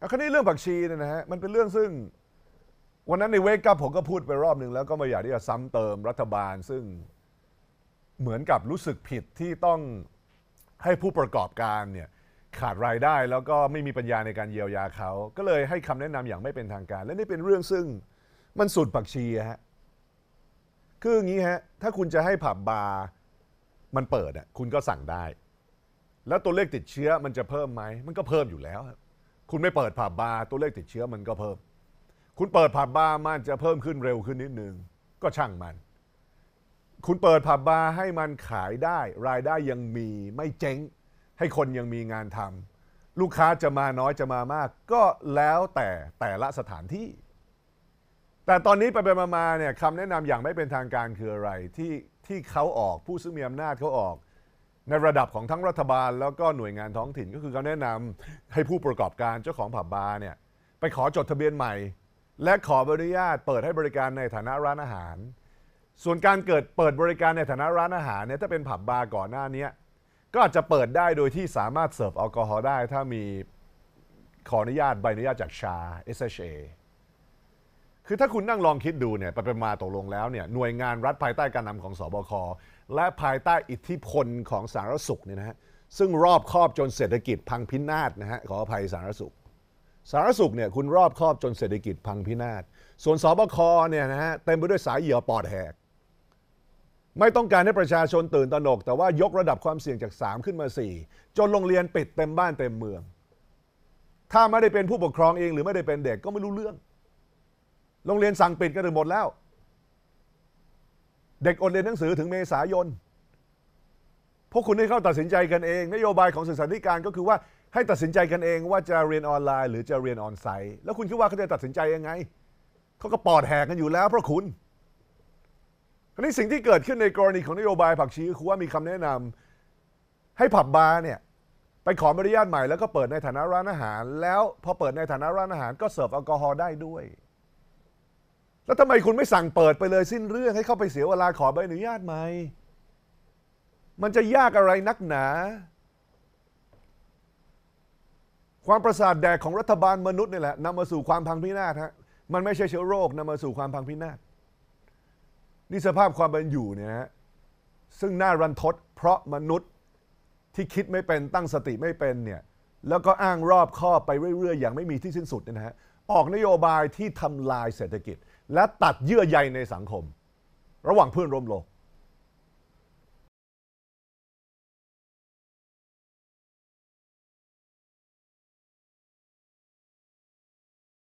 อันนี้เรื่องผักชีเนี่ยนะฮะมันเป็นเรื่องซึ่ง วันนั้นในเวกับผมก็พูดไปรอบหนึ่งแล้วก็ไม่อยากที่จะซ้ำเติมรัฐบาล ซึ่งเหมือนกับรู้สึกผิดที่ต้องให้ผู้ประกอบการเนี่ยขาดรายได้แล้วก็ไม่มีปัญญาในการเยียวยาเขา ก็เลยให้คำแนะนำอย่างไม่เป็นทางการ และนี่เป็นเรื่องซึ่งมันสุดผักชีฮะคืออย่างนี้ฮะถ้าคุณจะให้ผับบาร์มันเปิดอ่ะคุณก็สั่งได้ แล้วตัวเลขติดเชื้อมันจะเพิ่มไหมมันก็เพิ่มอยู่แล้วครับคุณไม่เปิดผับบาร์ตัวเลขติดเชื้อมันก็เพิ่ม คุณเปิดผับบาร์มันจะเพิ่มขึ้นเร็วขึ้นนิดนึงก็ช่างมัน คุณเปิดผับบาร์ให้มันขายได้ รายได้ยังมีไม่เจ๊งให้คนยังมีงานทำลูกค้าจะมาน้อยจะมามาก ก็แล้วแต่แต่ละสถานที่ แต่ตอนนี้ไปไปมาเนี่ยคำแนะนำอย่างไม่เป็นทางการคืออะไรที่ที่เขาออกผู้ซึ่งมีอำนาจเขาออกในระดับของทั้งรัฐบาลแล้วก็หน่วยงานท้องถิ่นก็คือเขาแนะนำให้ผู้ประกอบการเจ้าของผับบาร์เนี่ยไปขอจดทะเบียนใหม่ และขอบอนุญาตเปิดให้บริการในฐานะร้านอาหาร ส่วนการเกิดเปิดบริการในฐานะร้านอาหารเนี่ยถ้าเป็นผับบาร์ก่อนหน้านี้ก็อาจจะเปิดได้โดยที่สามารถเสิร์ฟแอลกอฮอล์ได้ ถ้ามีขออนุญาตใบอนุญาตจากชา SHA คือถ้าคุณนั่งลองคิดดูเนี่ยไปนมาตกลงแล้วเนี่ยหน่วยงานรัฐภายใต้การนำของสบคและภายใต้อิทธิพลของสารสุขเนี่ยนะฮะซึ่งรอบครอบจนเศรษฐกิจพังพินาศนะฮะขออภัยสารสุขสารสุขเนี่ยคุณรอบครอบจนเศรษฐกิจพังพินาศส่วนสบคเนี่ยนะฮะเต็มไปด้วยสายเหยื่อปอดแหก ไม่ต้องการให้ประชาชนตื่นตระหนกแต่ว่ายกระดับความเสี่ยงจาก 3 ขึ้นมา 4 จนโรงเรียนปิดเต็มบ้านเต็มเมือง ถ้าไม่ได้เป็นผู้ปกครองเอง หรือไม่ได้เป็นเด็กก็ไม่รู้เรื่อง โรงเรียนสั่งปิดกันหมดแล้วเด็กอดเรียนหนังสือถึงเมษายน พวกคุณได้เข้าตัดสินใจกันเอง นโยบายของสื่อสารธิการ ก็คือว่าให้ตัดสินใจกันเอง ว่าจะเรียนออนไลน์ หรือจะเรียนออนไซต์แล้วคุณคิดว่าเขาจะตัดสินใจยังไงเขาก็ปอดแหกกันอยู่แล้ว เพราะคุณอันนี้สิ่งที่เกิดขึ้นในกรณีของนโยบายผักชีคือว่ามีคำแนะนำให้ผับบาร์เนี่ยไปขออนุญาตใหม่ แล้วก็เปิดในฐานะร้านอาหาร แล้วพอเปิดในฐานะร้านอาหาร ก็เสิร์ฟแอลกอฮอล์ได้ด้วยแล้วทำไมคุณไม่สั่งเปิดไปเลย สิ้นเรื่องให้เข้าไปเสียเวลาขอใบอนุญาตไหมมันจะยากอะไรนักหนา ความประสาทแดกของรัฐบาลมนุษย์นี่แหละนำมาสู่ความพังพินาศฮะมันไม่ใช่เชื้อโรคนำมาสู่ความพังพินาศนี่สภาพความเป็นอยู่เนี่ยฮะซึ่งน่ารันทดเพราะมนุษย์ที่คิดไม่เป็นตั้งสติไม่เป็นเนี่ยแล้วก็อ้างรอบข้อไปเรื่อยๆ อย่างไม่มีที่สิ้นสุดนะฮะออกนโยบายที่ทำลายเศรษฐกิจ และตัดเยื่อใยในสังคม ระหว่างเพื่อนร่วมโลก